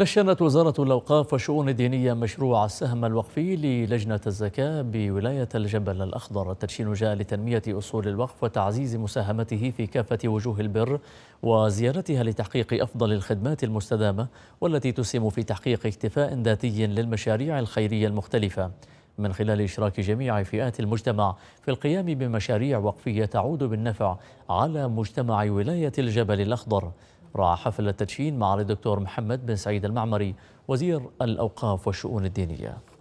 دشنت وزارة الأوقاف والشؤون الدينية مشروع السهم الوقفي للجنة الزكاة بولاية الجبل الأخضر التدشين جاء لتنمية أصول الوقف وتعزيز مساهمته في كافة وجوه البر وزيارتها لتحقيق أفضل الخدمات المستدامة والتي تسهم في تحقيق اكتفاء ذاتي للمشاريع الخيرية المختلفة من خلال إشراك جميع فئات المجتمع في القيام بمشاريع وقفية تعود بالنفع على مجتمع ولاية الجبل الأخضر راح حفل التدشين مع الدكتور محمد بن سعيد المعمري وزير الأوقاف والشؤون الدينية